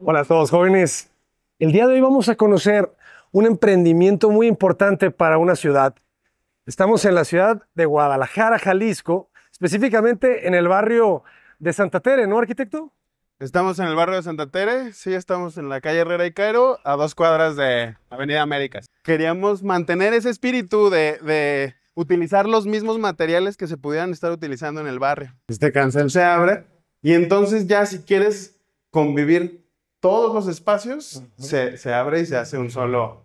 Hola a todos jóvenes. El día de hoy vamos a conocer un emprendimiento muy importante para una ciudad. Estamos en la ciudad de Guadalajara, Jalisco, específicamente en el barrio de Santa Tere, ¿no, arquitecto? Estamos en el barrio de Santa Tere, sí, estamos en la calle Herrera y Cairo, a dos cuadras de Avenida Américas. Queríamos mantener ese espíritu de, utilizar los mismos materiales que se pudieran estar utilizando en el barrio. Este cancel se abre y entonces ya si quieres convivir todos los espacios se, se, abre y se hace un solo,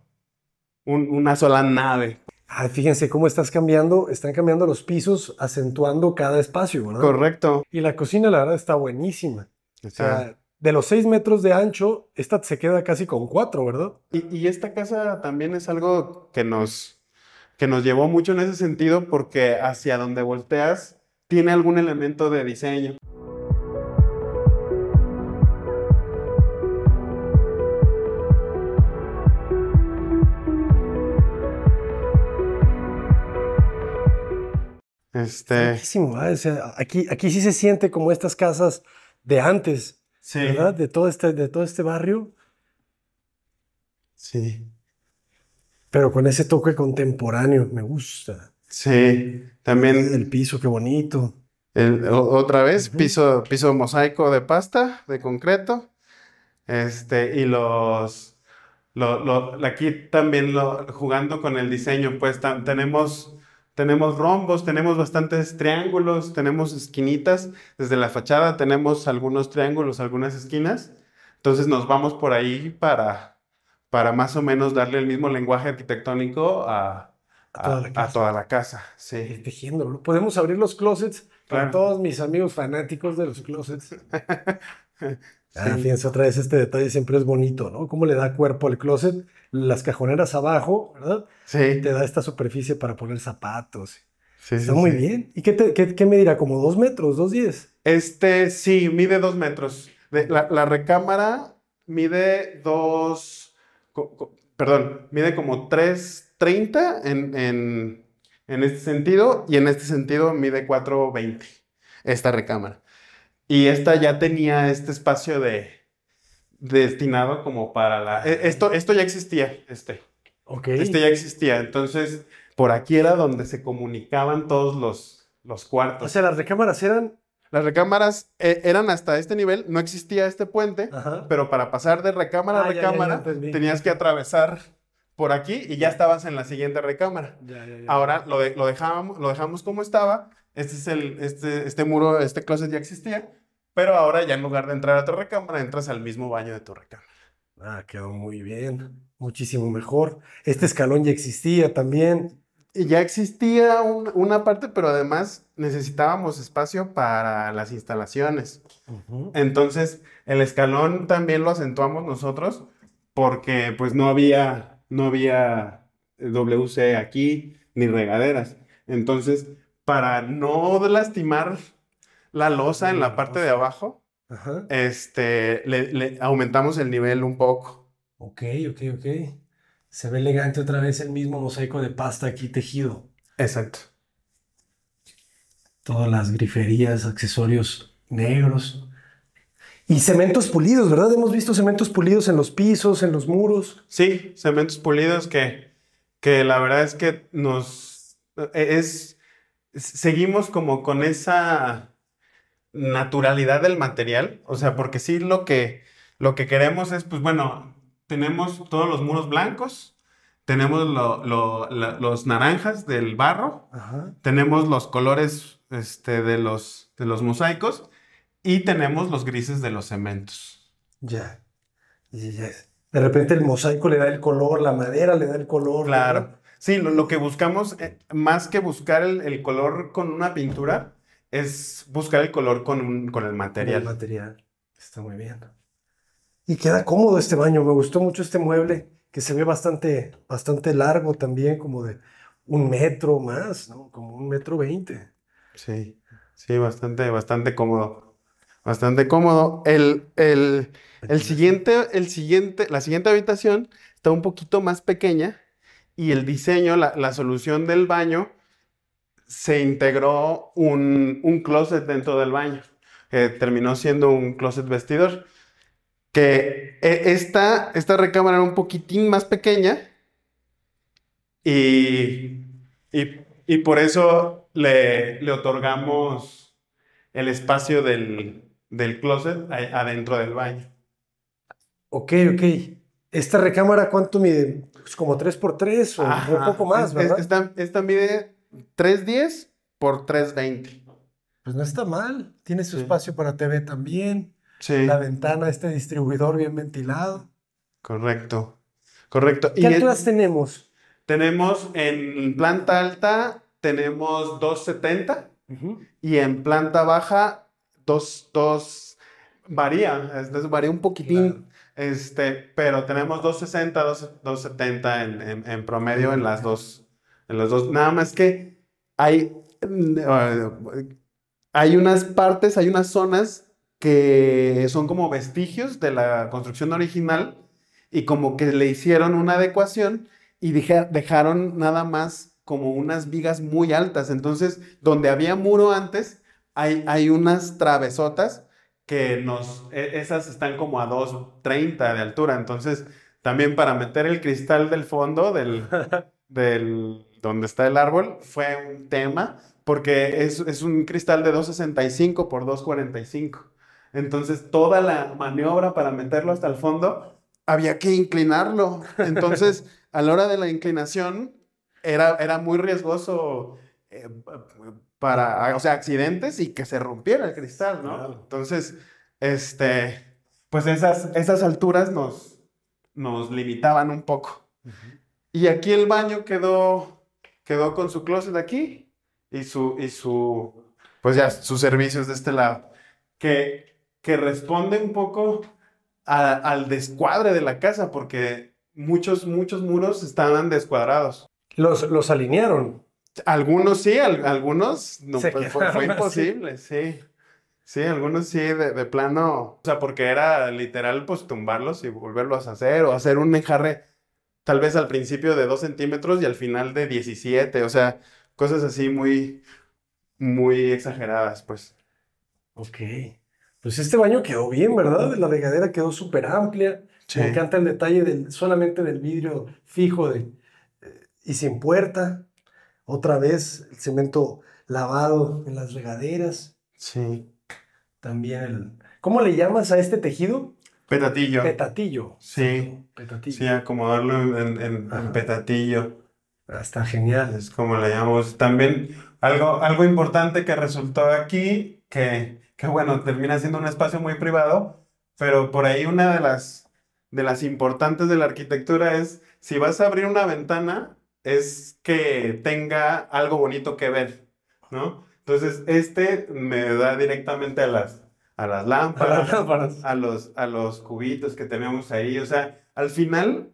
una sola nave. Ay, ah, fíjense cómo estás cambiando, están cambiando los pisos, acentuando cada espacio, ¿verdad? Correcto. Y la cocina, la verdad, está buenísima. Ah, de los 6 metros de ancho, esta se queda casi con cuatro, ¿verdad? Y, esta casa también es algo que nos, que nos llevó mucho en ese sentido porque hacia donde volteas tiene algún elemento de diseño. Este, aquí, sí se siente como estas casas de antes, ¿verdad? Este, de todo, este, barrio. Sí. Pero con ese toque contemporáneo, me gusta. Sí, también. El piso, qué bonito. otra vez, piso, piso mosaico de pasta, de concreto. Este, y los. aquí también jugando con el diseño, pues tenemos tenemos rombos, tenemos bastantes triángulos, tenemos esquinitas. Desde la fachada tenemos algunos triángulos, algunas esquinas. Entonces nos vamos por ahí para, para más o menos darle el mismo lenguaje arquitectónico a, a, toda, la casa. Sí. Tejiéndolo. Podemos abrir los closets para todos mis amigos fanáticos de los closets. Ah, fíjense otra vez, este detalle siempre es bonito, ¿no? Cómo le da cuerpo al closet, las cajoneras abajo, ¿verdad? Sí. te da esta superficie para poner zapatos. Sí, Está sí, muy bien. ¿Y qué, te, qué, qué, ¿Como dos metros, dos diez? Este, sí, mide dos metros. la, recámara mide dos, perdón, mide como 3.30 en, en, en este sentido y en este sentido mide cuatro veinte, esta recámara. Y esta ya tenía este espacio de destinado como para la... E, esto, esto ya existía, este. Ok. Este ya existía. Entonces, por aquí era donde se comunicaban todos los, los cuartos. O sea, las recámaras eran... Las recámaras e, eran hasta este nivel, no existía este puente, pero para pasar de recámara a ah, recámara tenías que atravesar por aquí y ya estabas en la siguiente recámara. Ahora lo, lo, dejamos, lo dejamos como estaba, este es el, este, este muro, este closet ya existía, pero ahora ya en lugar de entrar a tu recámara, entras al mismo baño de tu recámara. Ah, quedó muy bien, muchísimo mejor. Este escalón ya existía también. Ya existía una parte, pero además necesitábamos espacio para las instalaciones. Entonces, el escalón también lo acentuamos nosotros porque pues no había, no había eh, WC aquí ni regaderas. Entonces, para no lastimar la losa en la parte de abajo, Ajá. este, le, aumentamos el nivel un poco. Ok, ok, ok. Se ve elegante otra vez el mismo mosaico de pasta aquí tejido. Exacto. Todas las griferías, accesorios negros. Y cementos pulidos, ¿verdad? Hemos visto cementos pulidos en los pisos, en los muros. Sí, cementos pulidos que, que la verdad es que nos... E, es seguimos como con esa naturalidad del material, o sea, porque sí lo que, lo que queremos es, pues bueno, tenemos todos los muros blancos, tenemos los naranjas del barro, tenemos los colores este, de, los, de los mosaicos y tenemos los grises de los cementos. Ya, De repente el mosaico le da el color, la madera le da el color. Claro. Sí, lo, que buscamos, eh, más que buscar el, el color con una pintura, es buscar el color con, el material. El material. Está muy bien. Y queda cómodo este baño. Me gustó mucho este mueble que se ve bastante, bastante largo también, como de un metro más, ¿no? Como un metro veinte. Sí, sí, bastante, bastante cómodo. Bastante cómodo. El, el, siguiente, el siguiente, la siguiente habitación está un poquito más pequeña y el diseño, la, la solución del baño se integró un, un closet dentro del baño, terminó siendo un closet vestidor, que e, esta, esta recámara era un poquitín más pequeña y, y, y por eso le, le, otorgamos el espacio del, del closet adentro del baño. Ok, ok. ¿Esta recámara cuánto mide? Pues como 3x3 o un poco más, ¿verdad? Esta, esta mide 3.10 por 3.20. Pues no está mal. Tiene su espacio para TV también. Sí. La ventana, este distribuidor bien ventilado. Correcto. Correcto. ¿Qué y alturas tenemos? Tenemos en planta alta, tenemos 270 y en planta baja, 2, varía, varía un poquitín. Este, pero tenemos 260, 270 en promedio en las dos en los dos. Nada más que hay, mm, hay unas partes, hay unas zonas que son como vestigios de la construcción original y como que le hicieron una adecuación y dejaron nada más como unas vigas muy altas. Entonces, donde había muro antes, hay, hay unas travesotas que nos, e, esas están como a 2.30 de altura. Entonces, también para meter el cristal del fondo del donde está el árbol fue un tema porque es, un cristal de 265 por 245. Entonces toda la maniobra para meterlo hasta el fondo había que inclinarlo. Entonces a la hora de la inclinación era, era muy riesgoso eh, para, o sea, accidentes y que se rompiera el cristal, ¿no? Entonces, este, pues esas, esas alturas nos, nos limitaban un poco. Y aquí el baño quedó quedó con su closet aquí y su, y su pues ya, sus servicios de este lado. Que, que responde un poco al descuadre de la casa, porque muchos, muchos muros estaban descuadrados. Los, los alinearon. Algunos sí, algunos no, pues, fue, imposible, sí. Sí, algunos sí, de, de, plano. O sea, porque era literal, pues tumbarlos y volverlos a hacer o hacer un enjarre tal vez al principio de 2 centímetros y al final de 17, o sea, cosas así muy, muy exageradas, pues. Ok. Pues este baño quedó bien, ¿verdad? La regadera quedó súper amplia. Me encanta el detalle del, solamente del vidrio fijo de, eh, y sin puerta. Otra vez el cemento lavado en las regaderas. Sí. También el... ¿Cómo le llamas a este tejido? Petatillo. Petatillo. Sí. Petatillo. Sí, acomodarlo en, petatillo. Ah, está genial. Es como le llamamos. También algo, algo importante que resultó aquí, que, que bueno, termina siendo un espacio muy privado, pero por ahí una de las, de las importantes de la arquitectura es, si vas a abrir una ventana, es que tenga algo bonito que ver, ¿no? Entonces, este me da directamente a las a las lámparas, a, los, a los cubitos que tenemos ahí. O sea, al final,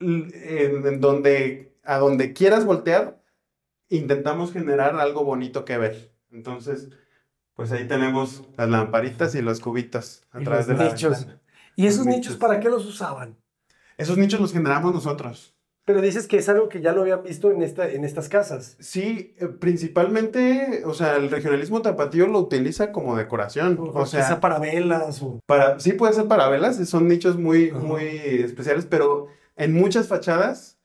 en, donde, a donde quieras voltear, intentamos generar algo bonito que ver. Entonces, pues ahí tenemos las lamparitas y los cubitos a través de nichos. ¿Y esos nichos para qué los usaban? Esos nichos los generamos nosotros. Pero dices que es algo que ya lo había visto en, esta, en estas casas. Sí, eh, principalmente, o sea, el regionalismo tapatío lo utiliza como decoración. O, sea, para velas. Para, sí, puede ser para velas, son nichos muy, muy especiales, pero en muchas fachadas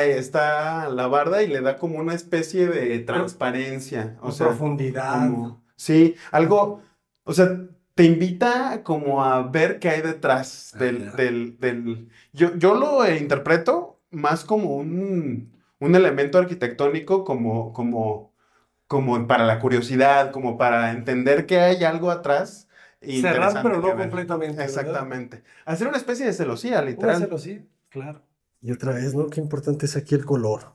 está la barda y le da como una especie de transparencia. O, sea, profundidad. sí, algo, o sea, te invita como a ver qué hay detrás ah, del... del yo, yo lo interpreto más como un, elemento arquitectónico como, como, como para la curiosidad, como para entender que hay algo atrás. Cerrar, pero no completamente. Exactamente. Hacer una especie de celosía, literal. Una celosía, claro. Y otra vez, ¿no? Qué importante es aquí el color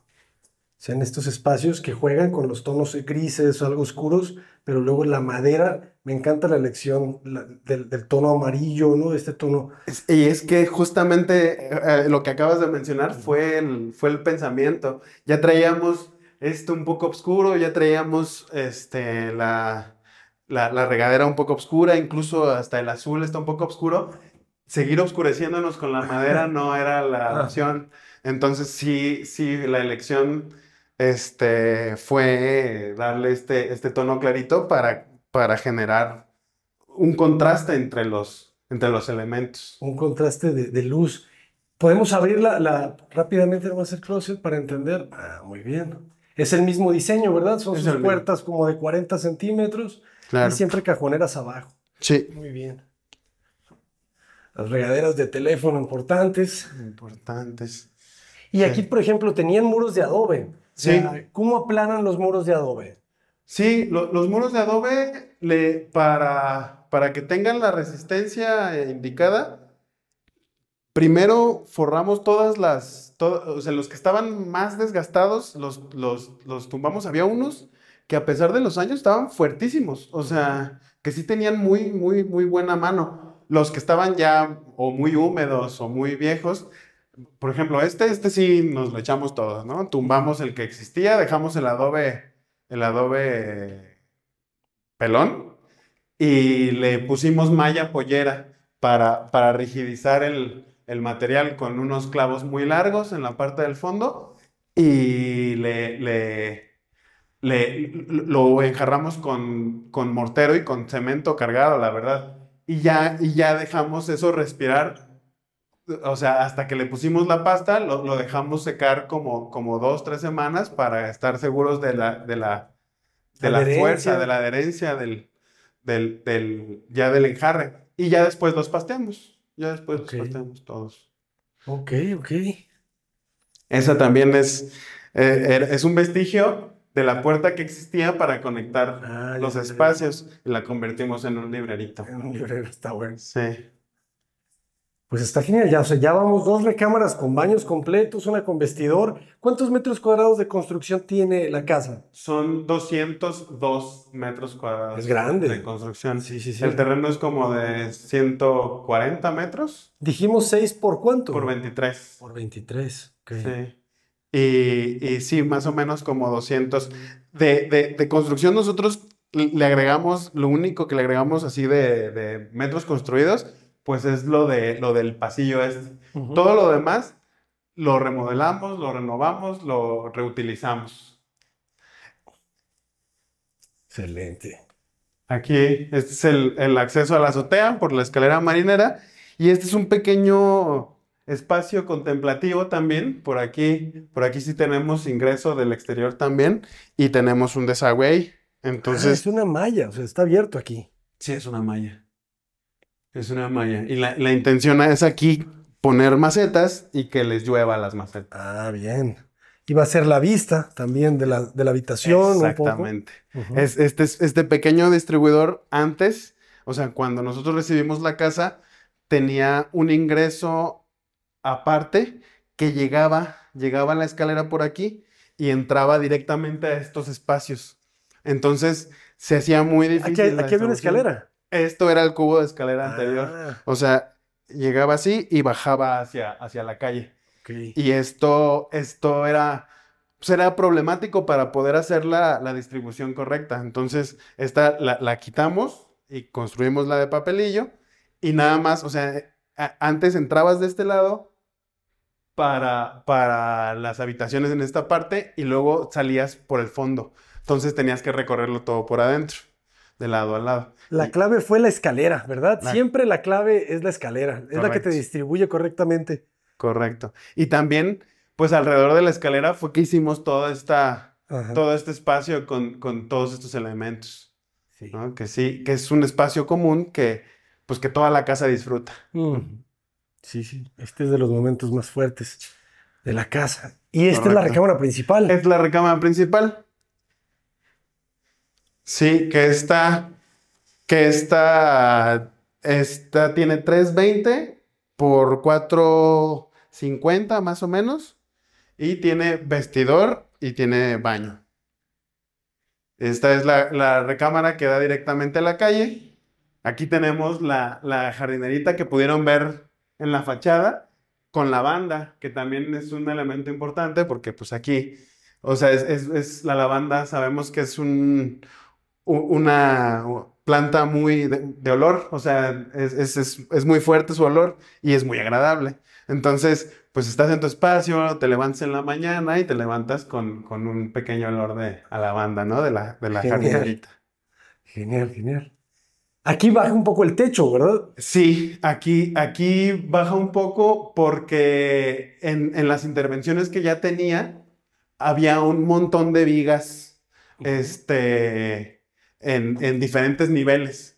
sean estos espacios que juegan con los tonos grises, o algo oscuros, pero luego la madera, me encanta la elección del, tono amarillo, ¿no? Este tono. Y es que justamente eh, lo que acabas de mencionar fue el, fue el pensamiento. Ya traíamos esto un poco oscuro, ya traíamos este, la, regadera un poco oscura, incluso hasta el azul está un poco oscuro. Seguir oscureciéndonos con la madera no era la ah. opción. Entonces sí, sí, la elección este, fue darle este, este tono clarito para, para generar un contraste entre los, entre los elementos. Un contraste de, luz. Podemos abrirla la, rápidamente, vamos a hacer closet para entender. Ah, muy bien. Es el mismo diseño, ¿verdad? Son sus puertas como de 40 centímetros y siempre cajoneras abajo. Sí. Muy bien. Las regaderas de teléfono importantes. Importantes. Y aquí, por ejemplo, tenían muros de adobe. ¿Cómo aplanan los muros de adobe? Sí, los muros de adobe, para, para que tengan la resistencia eh, indicada, primero forramos todas las, o sea, los que estaban más desgastados, los, los tumbamos. Había unos que a pesar de los años estaban fuertísimos, o sea, que sí tenían muy, muy, muy buena mano. Los que estaban ya o muy húmedos o muy viejos, por ejemplo, este, este sí nos lo echamos todos, ¿no? Tumbamos el que existía, dejamos el adobe, el adobe pelón y le pusimos malla pollera para, para rigidizar el, el material con unos clavos muy largos en la parte del fondo y le, le, le lo enjarramos con, con, mortero y con cemento cargado, la verdad. Y ya, y ya dejamos eso respirar o sea, hasta que le pusimos la pasta, lo, dejamos secar como, como dos, tres semanas para estar seguros de la, de la, de la, fuerza, de la adherencia del, del, ya del enjarre. Y ya después los pasteamos. Ya después los pasteamos todos. Ok, ok. Esa también es, eh, er, es un vestigio de la puerta que existía para conectar ah, los espacios y la convertimos en un librerito. En un librero, está bueno. Sí. Pues está genial, ya, vamos dos recámaras con baños completos, una con vestidor. ¿Cuántos metros cuadrados de construcción tiene la casa? Son 202 metros cuadrados. Es grande. De construcción. Sí, sí, sí. El terreno es como de 140 metros. Dijimos 6 por cuánto? Por 23. Por 23. Sí. Y, sí, más o menos como 200. De, construcción nosotros le agregamos, lo único que le agregamos así de metros construidos pues es lo, de, lo del pasillo este. Todo lo demás lo remodelamos, lo renovamos, lo reutilizamos. Excelente. Aquí, este es el, acceso a la azotea por la escalera marinera y este es un pequeño espacio contemplativo también. Por aquí, por aquí sí tenemos ingreso del exterior también y tenemos un desagüe. Ah, Entonces... es una malla, o sea, está abierto aquí. Sí, es una malla. Es una malla. Y la, intención es aquí poner macetas y que les llueva las macetas. Ah, bien. Y va a ser la vista también de la, de la habitación. Exactamente. Este es, este, pequeño distribuidor antes, o sea, cuando nosotros recibimos la casa, tenía un ingreso aparte que llegaba, llegaba a la escalera por aquí y entraba directamente a estos espacios. Entonces se hacía muy difícil. Aquí, aquí había una escalera. Esto era el cubo de escalera anterior. Ah. O sea, llegaba así y bajaba hacia, hacia la calle. Y esto, esto pues, era, problemático para poder hacer la, distribución correcta. Entonces, esta la, quitamos y construimos la de papelillo. Y nada más, o sea, eh, antes entrabas de este lado para, para las habitaciones en esta parte y luego salías por el fondo. Entonces tenías que recorrerlo todo por adentro de lado a lado. La clave fue la escalera, ¿verdad? Siempre la clave es la escalera, es la que te distribuye correctamente. Correcto. Y también, pues alrededor de la escalera fue que hicimos toda esta, todo este espacio con, con todos estos elementos. Sí. Que sí, que es un espacio común que, pues que toda la casa disfruta. Mm. Sí, sí. Este es de los momentos más fuertes de la casa. Y esta es la recámara principal. Es la recámara principal. Sí, que esta, que esta, esta tiene 320 por 450 más o menos. Y tiene vestidor y tiene baño. Esta es la, recámara que da directamente a la calle. Aquí tenemos la, jardinerita que pudieron ver en la fachada con la banda, que también es un elemento importante porque pues aquí, o sea, es, es la lavanda, sabemos que es un, una planta muy de, olor, o sea, es, muy fuerte su olor y es muy agradable. Entonces, pues estás en tu espacio, te levantas en la mañana y te levantas con, con un pequeño olor de alabanda, ¿no? De la, de la jardinerita. Genial, genial. Aquí baja un poco el techo, ¿verdad? Sí, aquí, aquí baja un poco porque en, las intervenciones que ya tenía había un montón de vigas, este en, diferentes niveles.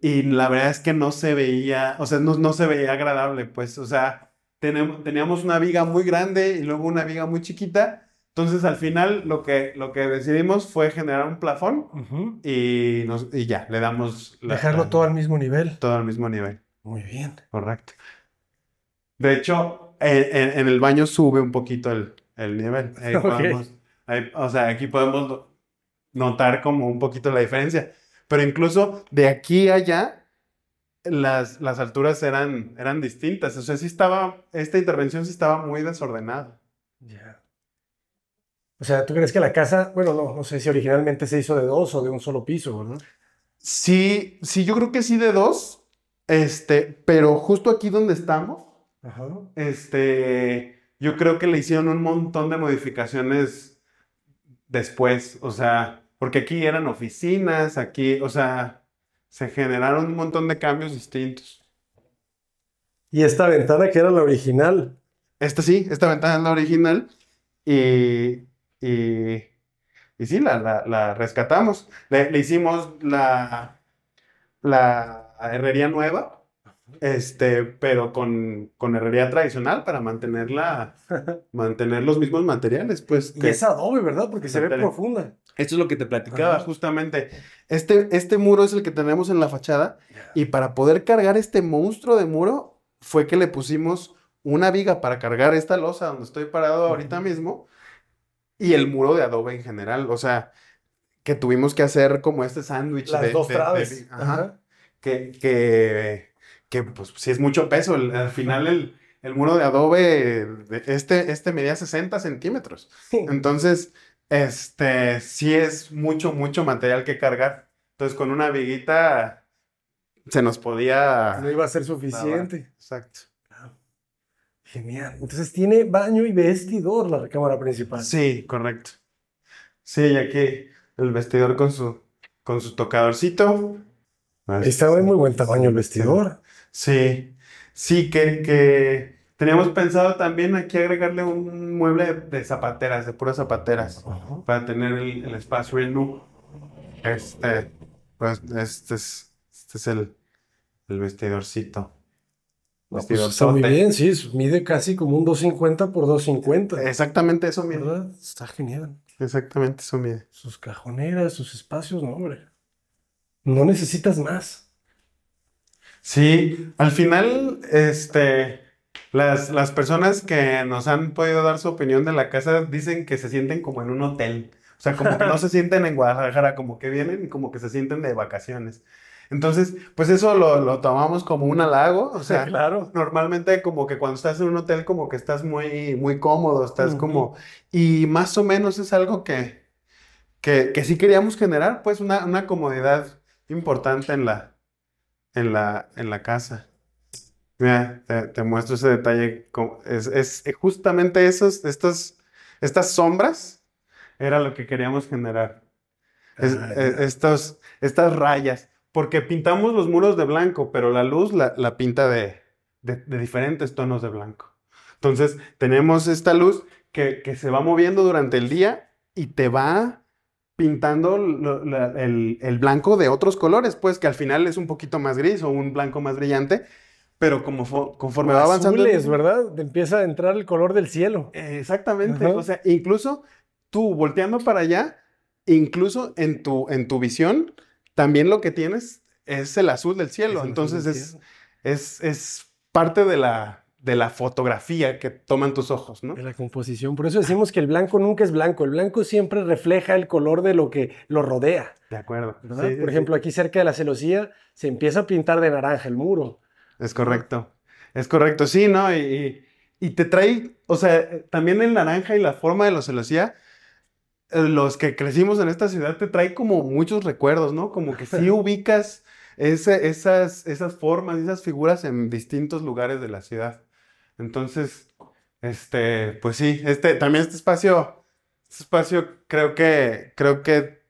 Y la verdad es que no se veía, o sea, no, no se veía agradable, pues, o sea, teníamos una viga muy grande y luego una viga muy chiquita. Entonces, al final, lo que, lo que decidimos fue generar un plafón y, nos, y ya, le damos... Dejarlo todo al mismo nivel. Todo al mismo nivel. Muy bien. Correcto. De hecho, en, el baño sube un poquito el, el nivel. o sea, aquí podemos notar como un poquito la diferencia. Pero incluso de aquí a allá, las, las alturas eran, eran distintas. O sea, sí estaba, esta intervención sí estaba muy desordenada. Ya. O sea, ¿tú crees que la casa, bueno, no, no sé si originalmente se hizo de dos o de un solo piso, ¿no? Sí, sí, yo creo que sí de dos, este, pero justo aquí donde estamos, Ajá. este, yo creo que le hicieron un montón de modificaciones después, o sea, porque aquí eran oficinas, aquí, o sea, se generaron un montón de cambios distintos. Y esta ventana que era la original. Esta sí, esta ventana es la original. Y, y, sí, la, rescatamos. Le, le, hicimos la, la herrería nueva este, pero con, con herrería tradicional para mantenerla, mantener los mismos materiales, pues. Y es adobe, ¿verdad? Porque se ve profunda. Esto es lo que te platicaba, justamente. Este, este muro es el que tenemos en la fachada y para poder cargar este monstruo de muro fue que le pusimos una viga para cargar esta losa donde estoy parado ahorita mismo y el muro de adobe en general, o sea, que tuvimos que hacer como este sándwich. Las dos traves. Que, que, que pues sí es mucho peso. al final el, el, muro de adobe, este, este medía 60 centímetros. Entonces, este, sí es mucho, mucho material que cargar. Entonces, con una viguita se nos podía... No iba a ser suficiente. Exacto. Ah, genial. Entonces tiene baño y vestidor la cámara principal. Sí, correcto. Sí, y aquí el vestidor con su, con su tocadorcito. Está de muy buen tamaño el vestidor. Sí, sí, que, teníamos pensado también aquí agregarle un mueble de, zapateras, de puras zapateras, para tener el, espacio en nu. Este, pues este es, este es el, vestidorcito. Pues, está muy bien, sí, mide casi como un 250 por 250. Exactamente eso mide. ¿Verdad? Está genial. Exactamente eso mide. Sus cajoneras, sus espacios, no, hombre. No necesitas más. Sí, al final, este, las, las personas que nos han podido dar su opinión de la casa dicen que se sienten como en un hotel. O sea, como que no se sienten en Guadalajara, como que vienen y como que se sienten de vacaciones. Entonces, pues eso lo, tomamos como un halago, o sea, claro. normalmente como que cuando estás en un hotel como que estás muy, muy cómodo, estás como, y más o menos es algo que, que, sí queríamos generar, pues una, una comodidad importante en la, en la, en la casa. Mira, te, muestro ese detalle. Es, es, eh, justamente esos, estas sombras era lo que queríamos generar. Es, ah, eh, estas rayas. Porque pintamos los muros de blanco, pero la luz la, pinta de, de, diferentes tonos de blanco. Entonces, tenemos esta luz que, que se va moviendo durante el día y te va pintando el, blanco de otros colores, pues que al final es un poquito más gris o un blanco más brillante, pero como conforme va avanzando... Azules, ¿verdad? Empieza a entrar el color del cielo. exactamente, o sea, incluso tú volteando para allá, incluso en tu, en tu visión, también lo que tienes es el azul del cielo, entonces es, es parte de la de la fotografía que toman tus ojos, ¿no? De la composición. Por eso decimos que el blanco nunca es blanco. El blanco siempre refleja el color de lo que lo rodea. De acuerdo. Por ejemplo, aquí cerca de la celosía se empieza a pintar de naranja el muro. Es correcto. Es correcto, sí, ¿no? Y, te trae, o sea, también el naranja y la forma de la celosía, eh, los que crecimos en esta ciudad, te trae como muchos recuerdos, ¿no? Como que sí ubicas esas, esas formas, esas figuras en distintos lugares de la ciudad. Entonces, este, pues sí, este, también este espacio, este espacio creo que, creo que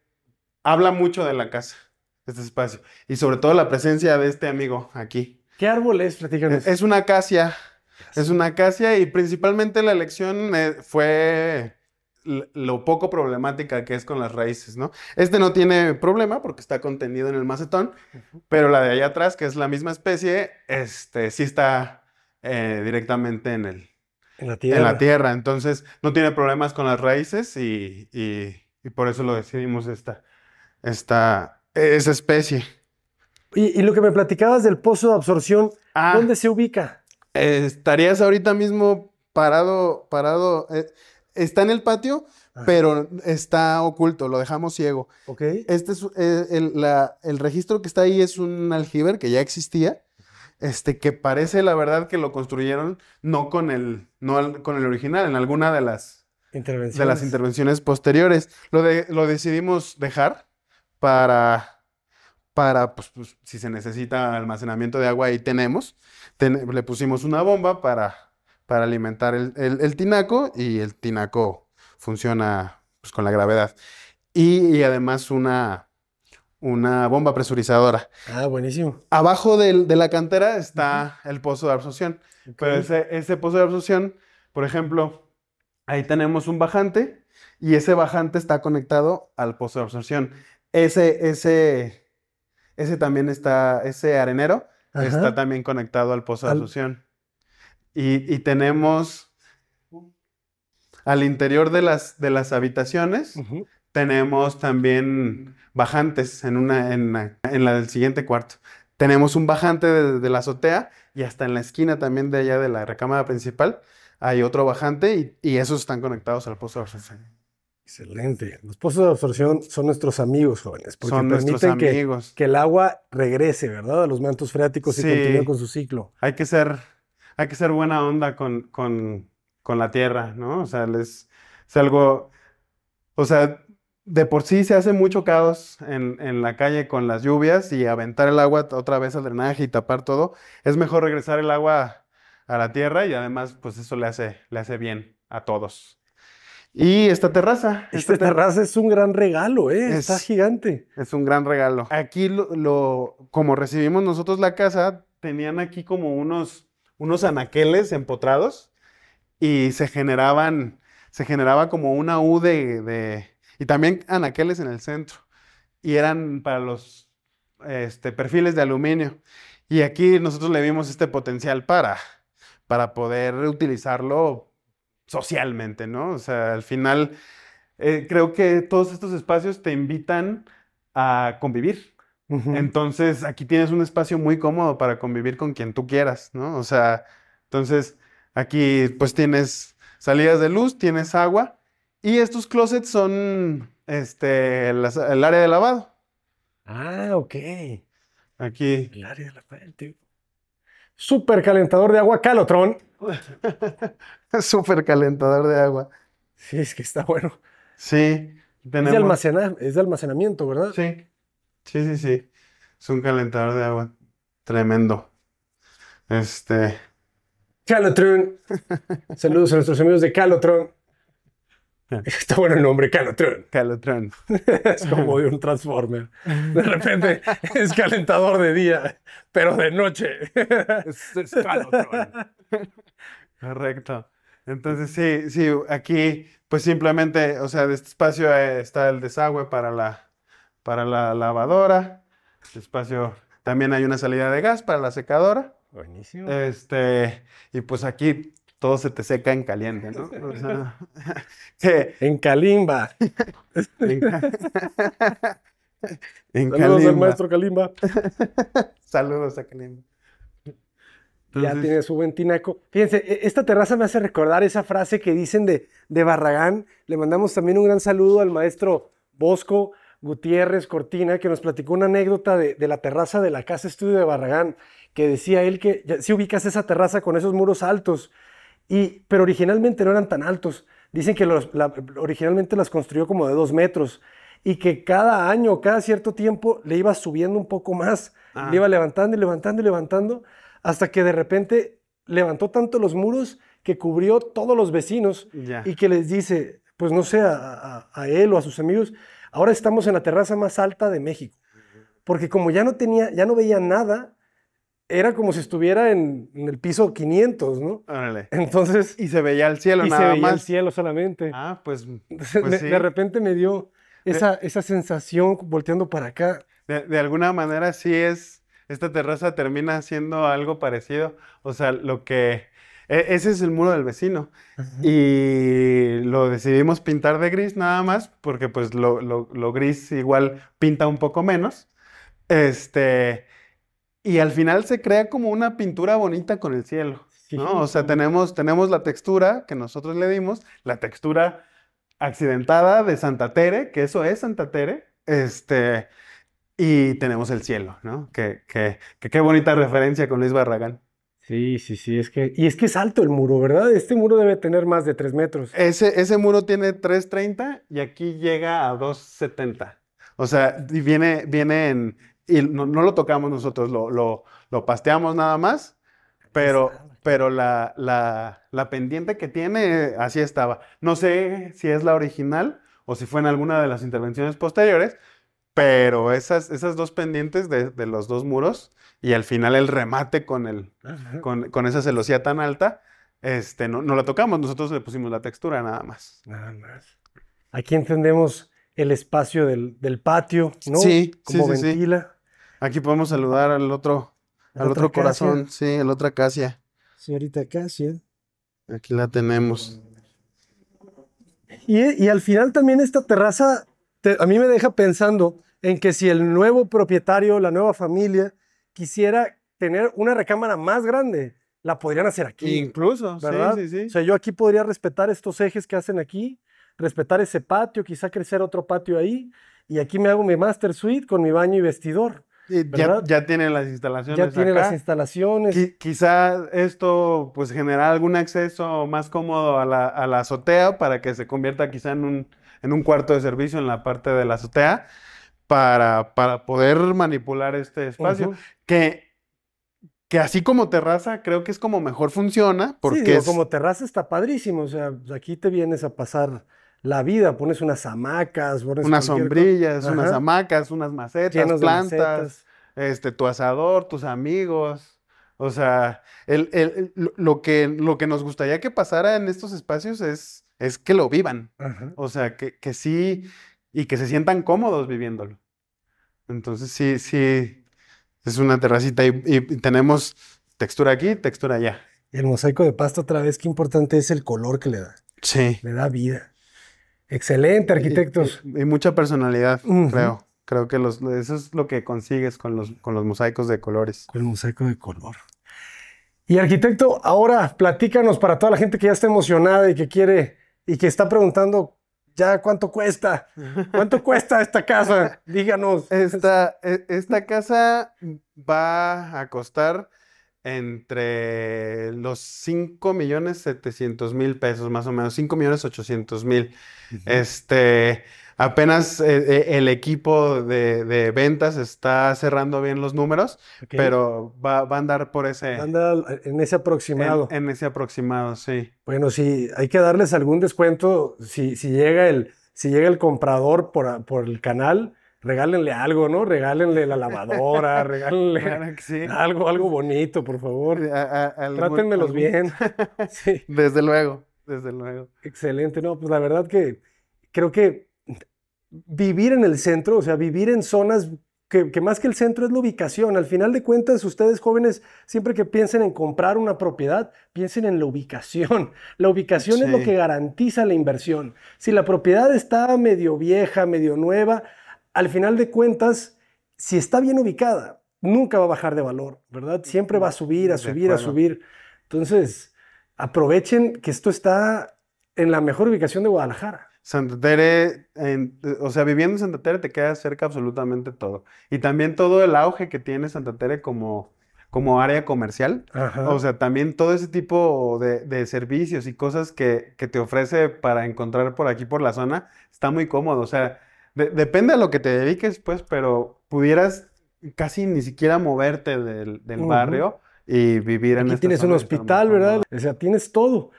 habla mucho de la casa, este espacio. Y sobre todo la presencia de este amigo aquí. ¿Qué árbol es? Platícanos. Es una acacia. Es una acacia y principalmente la elección eh, fue lo poco problemática que es con las raíces, ¿no? Este no tiene problema porque está contenido en el macetón, pero la de allá atrás, que es la misma especie, este sí está eh, directamente en el... En la tierra. Entonces, no tiene problemas con las raíces y, por eso lo decidimos esta, esa especie. Y, lo que me platicabas del pozo de absorción, ah. ¿dónde se ubica? Eh, estarías ahorita mismo parado, parado. Eh, está en el patio, ah. pero está oculto, lo dejamos ciego. Ok. Este es el, el, registro que está ahí es un aljiber que ya existía este, que parece la verdad que lo construyeron no con el, no con el original, en alguna de las intervenciones, de las intervenciones posteriores. Lo, lo decidimos dejar para, para pues, pues, si se necesita almacenamiento de agua, ahí tenemos. le pusimos una bomba para, para alimentar el, tinaco y el tinaco funciona pues, con la gravedad. y además una, una bomba presurizadora. Ah, buenísimo. Abajo de la cantera está el pozo de absorción. Pero ese, pozo de absorción, por ejemplo, ahí tenemos un bajante y ese bajante está conectado al pozo de absorción. Ese, ese, ese también está, ese arenero está también conectado al pozo de absorción. Y, tenemos al interior de las, habitaciones, tenemos también bajantes en, una, en, la, en la del siguiente cuarto. Tenemos un bajante de la azotea y hasta en la esquina también de allá de la recámara principal hay otro bajante y, esos están conectados al pozo de absorción. Excelente. Los pozos de absorción son nuestros amigos, jóvenes, porque permiten que, que, el agua regrese, ¿verdad? A los mantos freáticos y continúe con su ciclo. Hay que ser, hay que ser buena onda con, con, la tierra, ¿no? O sea, les, es algo, o sea, de por sí se hace mucho caos en, la calle con las lluvias y aventar el agua otra vez al drenaje y tapar todo, es mejor regresar el agua a la tierra y además pues eso le hace, le hace bien a todos. Y esta terraza. Esta, terraza es un gran regalo, ¿eh? está gigante. Es un gran regalo. Aquí, lo, como recibimos nosotros la casa, tenían aquí como unos, unos anaqueles empotrados y se generaban, se generaba como una U de y también anaqueles en el centro. Y eran para los este, perfiles de aluminio. Y aquí nosotros le vimos este potencial para, para poder utilizarlo socialmente, ¿no? O sea, al final eh, creo que todos estos espacios te invitan a convivir. Entonces, aquí tienes un espacio muy cómodo para convivir con quien tú quieras, ¿no? O sea, entonces, aquí pues tienes salidas de luz, tienes agua, y estos closets son este, el área de lavado. Ah, ok. Aquí. El área de lavado, tío. Super calentador de agua, Calotron. Super calentador de agua. Sí, es que está bueno. Sí. Es, de es de almacenamiento, ¿verdad? Sí. Sí, sí, sí. Es un calentador de agua. Tremendo. Este. Calotron. Saludos a nuestros amigos de Calotron. Está bueno el nombre, Calotron. Calotron. es como de un Transformer. De repente es calentador de día, pero de noche. es, Correcto. Entonces, sí, sí, aquí, pues simplemente, o sea, de este espacio eh, está el desagüe para la, para la lavadora. Este espacio, también hay una salida de gas para la secadora. Buenísimo. Este, y pues aquí todo se te seca en caliente, ¿no? en calimba. en, Calimba. Saludos al maestro Kalimba. Saludos a Calimba. ya tiene su buen Fíjense, e, esta terraza me hace recordar esa frase que dicen de, de Barragán. Le mandamos también un gran saludo al maestro Bosco Gutiérrez Cortina, que nos platicó una anécdota de, de la terraza de la Casa Estudio de Barragán, que decía él que si ubicas esa terraza con esos muros altos, pero originalmente no eran tan altos. Dicen que los, originalmente las construyó como de dos metros y que cada año, cada cierto tiempo, le iba subiendo un poco más, ah. le iba levantando y levantando y levantando, hasta que de repente levantó tanto los muros que cubrió todos los vecinos y que les dice, pues no sé, a, él o a sus amigos, ahora estamos en la terraza más alta de México, porque como ya no tenía, ya no veía nada, era como si estuviera en, el piso 500, ¿no? Entonces... Y se veía el cielo y se veía más. el cielo solamente. Ah, pues, pues de, repente me dio esa, esa sensación volteando para acá. De, alguna manera sí es... Esta terraza termina siendo algo parecido. O sea, lo que... E, ese es el muro del vecino. Y lo decidimos pintar de gris nada más, porque pues lo, lo, lo gris igual pinta un poco menos. Este, y al final se crea como una pintura bonita con el cielo, ¿no? O sea, tenemos, tenemos la textura que nosotros le dimos, la textura accidentada de Santa Tere, que eso es Santa Tere, este, y tenemos el cielo, ¿no? Que, que, qué bonita referencia con Luis Barragán. Sí, sí, sí, es que, y es que es alto el muro, ¿verdad? Este muro debe tener más de 3 metros. Ese, ese muro tiene 3.30 y aquí llega a 2.70. O sea, viene, viene en, y no, no lo tocamos nosotros, lo, lo, lo, pasteamos nada más, pero, pero la, la, la pendiente que tiene, así estaba. No sé si es la original o si fue en alguna de las intervenciones posteriores, pero esas, esas dos pendientes de, de, los dos muros y al final el remate con, el, con, con esa celosía tan alta, este, no, no, la tocamos, nosotros le pusimos la textura nada más. Nada más. Aquí entendemos el espacio del, patio, ¿no? Sí, como sí, ventila. Aquí podemos saludar al otro, al otro corazón, sí, el otra Acacia. Señorita Casia. Aquí la tenemos. Y, al final también esta terraza a mí me deja pensando en que si el nuevo propietario, la nueva familia, quisiera tener una recámara más grande, la podrían hacer aquí. Incluso, sí, sí, sí. O sea, yo aquí podría respetar estos ejes que hacen aquí respetar ese patio, quizá crecer otro patio ahí, y aquí me hago mi master suite con mi baño y vestidor. Ya, ya, tienen las instalaciones. Ya tiene las instalaciones. quizá esto pues genera algún acceso más cómodo a la, azotea para que se convierta quizá en un, en un cuarto de servicio en la parte de la azotea para, para poder manipular este espacio. Que que así como terraza, creo que es como mejor funciona. Porque sí, como terraza está padrísimo. O sea, aquí te vienes a pasar la vida. Pones unas hamacas, pones unas sombrillas, unas hamacas, unas macetas, plantas, este, tu asador, tus amigos. O sea, el, lo, que, lo que nos gustaría que pasara en estos espacios es, es que lo vivan. O sea, que, que sí, y que se sientan cómodos viviéndolo. Entonces, sí, sí, es una terracita y, tenemos textura aquí, textura allá. el mosaico de pasta otra vez, qué importante es el color que le da. Sí. Le da vida. Excelente, arquitectos. Y, mucha personalidad, creo. Creo que eso es lo que consigues con los, con los mosaicos de colores. Con el mosaico de color. Y arquitecto, ahora platícanos para toda la gente que ya está emocionada y que quiere y que está preguntando ya cuánto cuesta, cuánto cuesta esta casa, díganos. Esta, e, esta casa va a costar entre los 5 millones 700 mil pesos, más o menos, 5 millones 800 mil. Este, apenas eh, eh, el equipo de, ventas está cerrando bien los números, pero va, a andar por ese... a en ese aproximado. En, ese aproximado, sí. Bueno, si hay que darles algún descuento si, si llega, el, si llega el comprador por, por el canal regálenle algo, ¿no? Regálenle la lavadora, regálenle algo, algo bonito, por favor. Trátenmelos bien. sí. Desde luego, desde luego. Excelente, no, pues la verdad que creo que vivir en el centro, o sea, vivir en zonas que, más que el centro es la ubicación. Al final de cuentas, ustedes jóvenes, siempre que piensen en comprar una propiedad, piensen en la ubicación. La ubicación es lo que garantiza la inversión. Si la propiedad está medio vieja, medio nueva, al final de cuentas, si está bien ubicada, nunca va a bajar de valor, ¿verdad? Siempre va a subir, a subir, a subir. Entonces, aprovechen que esto está en la mejor ubicación de Guadalajara. Santa Tere, o sea, viviendo en Santa Tere te queda cerca absolutamente todo. Y también todo el auge que tiene Santa Tere como, como área comercial. O sea, también todo ese tipo de, servicios y cosas que, que, te ofrece para encontrar por aquí, por la zona, está muy cómodo. O sea, depende a lo que te dediques, pues, pero pudieras casi ni siquiera moverte del, barrio y vivir en esta tienes un hospital, ¿verdad? O sea, tienes todo.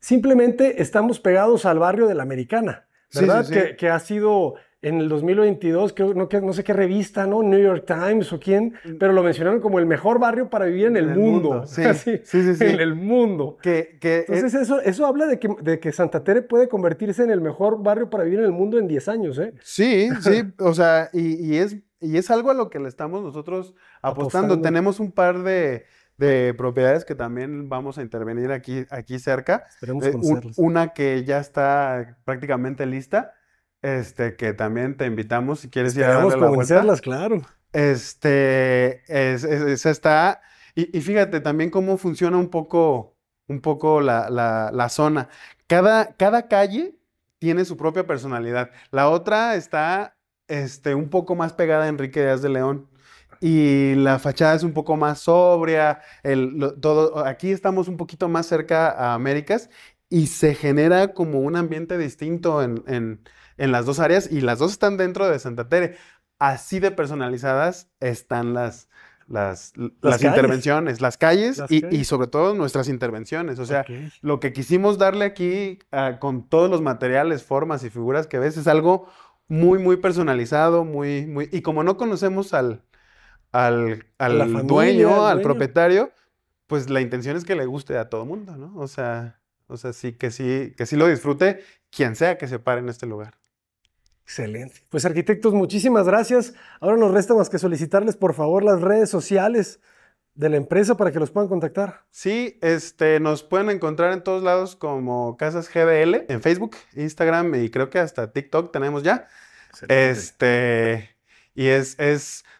Simplemente estamos pegados al barrio de la Americana, ¿verdad? que, ha sido en el 2022, creo, no, sé qué revista, ¿no? New York Times o quién, mm. pero lo mencionaron como el mejor barrio para vivir en el, mundo. Sí, sí, sí, En el mundo. Entonces eso, habla de que, Santa Tere puede convertirse en el mejor barrio para vivir en el mundo en 10 años, ¿eh? Sí, sí, o sea, y, es, algo a lo que le estamos nosotros apostando. Tenemos un par de, propiedades que también vamos a intervenir aquí, aquí cerca. Esperemos eh, Una que ya está prácticamente lista este, que también te invitamos si quieres ir a darle la vuelta. claro. Este, es, está, y, fíjate también cómo funciona un poco, un poco la, zona. Cada, cada calle tiene su propia personalidad. La otra está este, un poco más pegada a Enrique Díaz de León. Y la fachada es un poco más sobria. El, todo, aquí estamos un poquito más cerca a Américas y se genera como un ambiente distinto en en las dos áreas y las dos están dentro de Santa Tere. Así de personalizadas están las, las, intervenciones, las calles, y, sobre todo nuestras intervenciones. O sea, lo que quisimos darle aquí ah, con todos los materiales, formas y figuras que ves es algo muy, muy personalizado, muy, muy... Y como no conocemos al, al, dueño, dueño, al propietario, pues la intención es que le guste a todo mundo, ¿no? O sea, o sea sí, que sí, que sí lo disfrute quien sea que se pare en este lugar. Excelente. Pues arquitectos, muchísimas gracias. Ahora nos resta más que solicitarles, por favor, las redes sociales de la empresa para que los puedan contactar. Sí, este, nos pueden encontrar en todos lados como Casas GDL, en Facebook, Instagram y creo que hasta TikTok tenemos ya. Este, y es,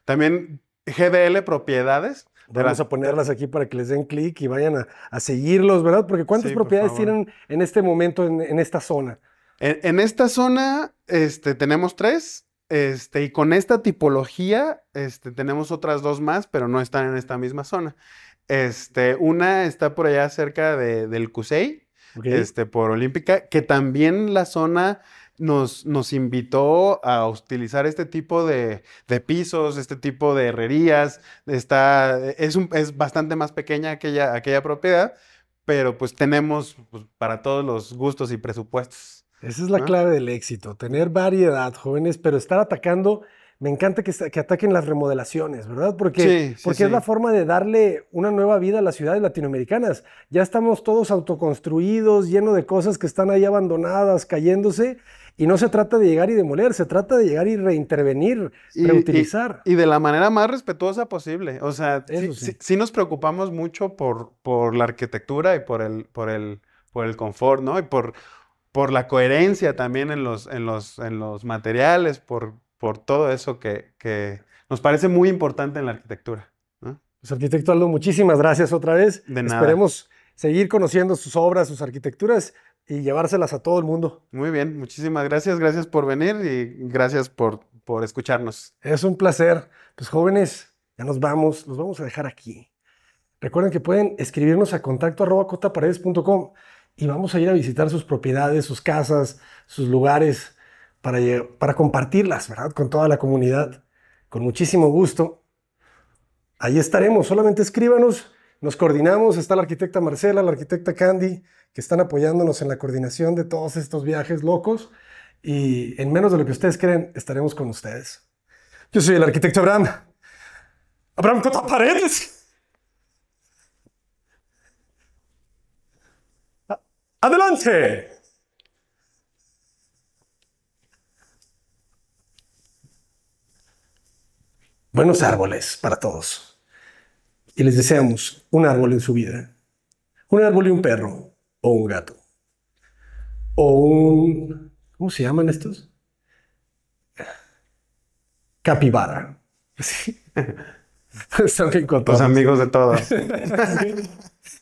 también GDL Propiedades. Vamos a ponerlas aquí para que les den clic y vayan a, seguirlos, ¿verdad? Porque ¿cuántas propiedades tienen en este momento en, en esta zona? En, esta zona este, tenemos tres. Este, y con esta tipología este, tenemos otras dos más, pero no están en esta misma zona. Este, una está por allá cerca de, del Cusey, este, por Olímpica, que también la zona nos, nos, invitó a utilizar este tipo de, de, pisos, este tipo de herrerías. Está, es, un, es bastante más pequeña aquella, aquella propiedad, pero pues tenemos pues, para todos los gustos y presupuestos. Esa es la clave del éxito, tener variedad, jóvenes, pero estar atacando. Me encanta que, ataquen las remodelaciones, ¿verdad? Porque, porque es la forma de darle una nueva vida a las ciudades latinoamericanas. Ya estamos todos autoconstruidos, llenos de cosas que están ahí abandonadas, cayéndose. Y no se trata de llegar y demoler, se trata de llegar y reintervenir, reutilizar. Y, de la manera más respetuosa posible. O sea, sí, nos preocupamos mucho por, por la arquitectura y por el, por, el, por el confort, ¿no? Y por, por la coherencia también en los, en los, en los materiales, por, por todo eso que, nos parece muy importante en la arquitectura. Pues arquitecto Aldo, muchísimas gracias otra vez. De nada. Esperemos seguir conociendo sus obras, sus arquitecturas y llevárselas a todo el mundo. Muy bien, muchísimas gracias, gracias por venir y gracias por, por escucharnos. Es un placer. Pues jóvenes, ya nos vamos, Nos vamos a dejar aquí. Recuerden que pueden escribirnos a contacto arroba cotaparedes.com y vamos a ir a visitar sus propiedades, sus casas, sus lugares, para, para compartirlas, ¿verdad? Con toda la comunidad, con muchísimo gusto. Ahí estaremos, solamente escríbanos, nos coordinamos, está la arquitecta Marcela, la arquitecta Candy, que están apoyándonos en la coordinación de todos estos viajes locos y en menos de lo que ustedes creen, estaremos con ustedes. Yo soy el arquitecto Abraham. Abraham Cota Paredes. Adelante. Buenos árboles para todos. Y les deseamos un árbol en su vida. Un árbol y un perro. O un gato. O un... ¿Cómo se llaman estos? Capibara. Sí. son Los amigos de todos.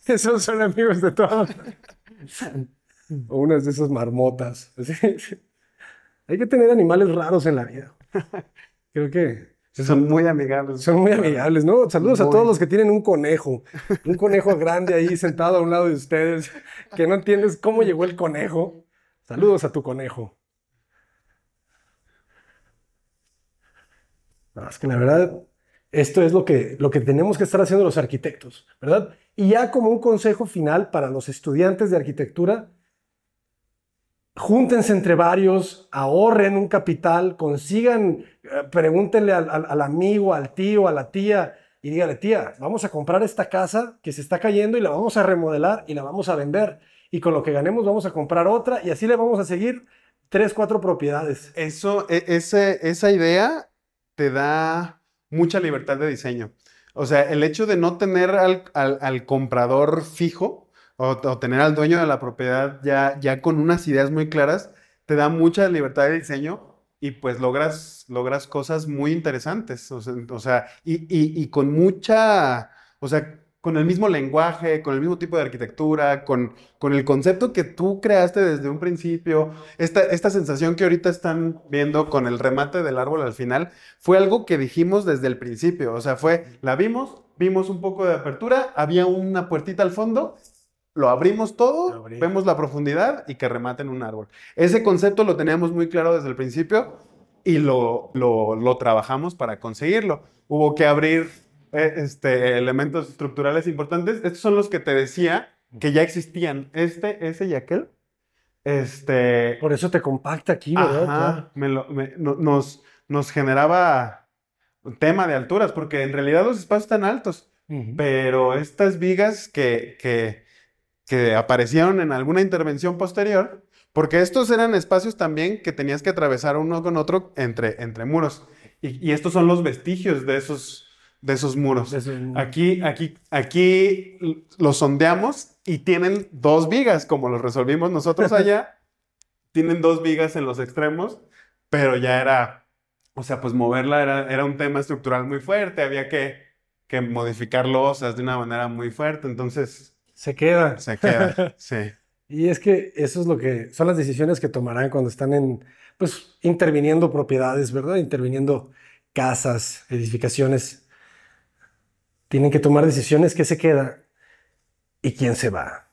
Esos son amigos de todos. o unas de esas marmotas. Hay que tener animales raros en la vida. Creo que... Son, muy amigables. Son muy amigables, ¿no? Saludos a todos los que tienen un conejo. Un conejo grande ahí sentado a un lado de ustedes, que no entiendes cómo llegó el conejo. Saludos a tu conejo. es que la verdad, esto es lo que, lo que tenemos que estar haciendo los arquitectos, ¿verdad? Y ya como un consejo final para los estudiantes de arquitectura, júntense entre varios, ahorren un capital, consigan, eh, pregúntenle al, amigo, al tío, a la tía y dígale, tía, vamos a comprar esta casa que se está cayendo y la vamos a remodelar y la vamos a vender. Y con lo que ganemos vamos a comprar otra y así le vamos a seguir tres, cuatro propiedades. Eso, e, ese, esa idea te da mucha libertad de diseño. O sea, el hecho de no tener al, comprador fijo o, tener al dueño de la propiedad ya, ya con unas ideas muy claras, te da mucha libertad de diseño y pues logras, logras cosas muy interesantes. O sea, y, y con mucha, o sea, con el mismo lenguaje, con el mismo tipo de arquitectura, con, con el concepto que tú creaste desde un principio. Esta, esta sensación que ahorita están viendo con el remate del árbol al final fue algo que dijimos desde el principio. O sea, fue, la vimos, vimos un poco de apertura, había una puertita al fondo, lo abrimos todo, vemos la profundidad y que rematen un árbol. Ese concepto lo teníamos muy claro desde el principio y lo, lo trabajamos para conseguirlo. Hubo que abrir eh, este, elementos estructurales importantes. Estos son los que te decía que ya existían. Este, ese y aquel. Este. Por eso te compacta aquí, ¿verdad? nos, nos generaba tema de alturas, porque en realidad los espacios están altos. Pero estas vigas que, que, aparecieron en alguna intervención posterior, porque estos eran espacios también que tenías que atravesar uno con otro entre, entre muros. y estos son los vestigios de esos, de esos muros. Aquí, aquí, aquí los sondeamos y tienen dos vigas, como los resolvimos nosotros allá. tienen dos vigas en los extremos, pero ya era, o sea, pues moverla era, un tema estructural muy fuerte, había que, que modificar losas de una manera muy fuerte, entonces... Se queda. Se queda, sí. Y es que eso es lo que son las decisiones que tomarán cuando están en, pues, interviniendo propiedades, ¿verdad? Interviniendo casas, edificaciones tienen que tomar decisiones ¿Qué se queda y quién se va.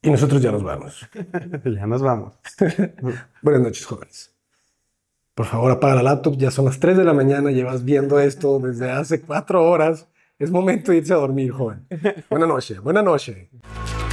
Y nosotros ya nos vamos. ya nos vamos. Buenas noches, jóvenes. Por favor, apaga la laptop. Ya son las 3 de la mañana. Llevas viendo esto desde hace 4 horas. Es momento de irse a dormir, joven. Buenas noches. Buenas noches.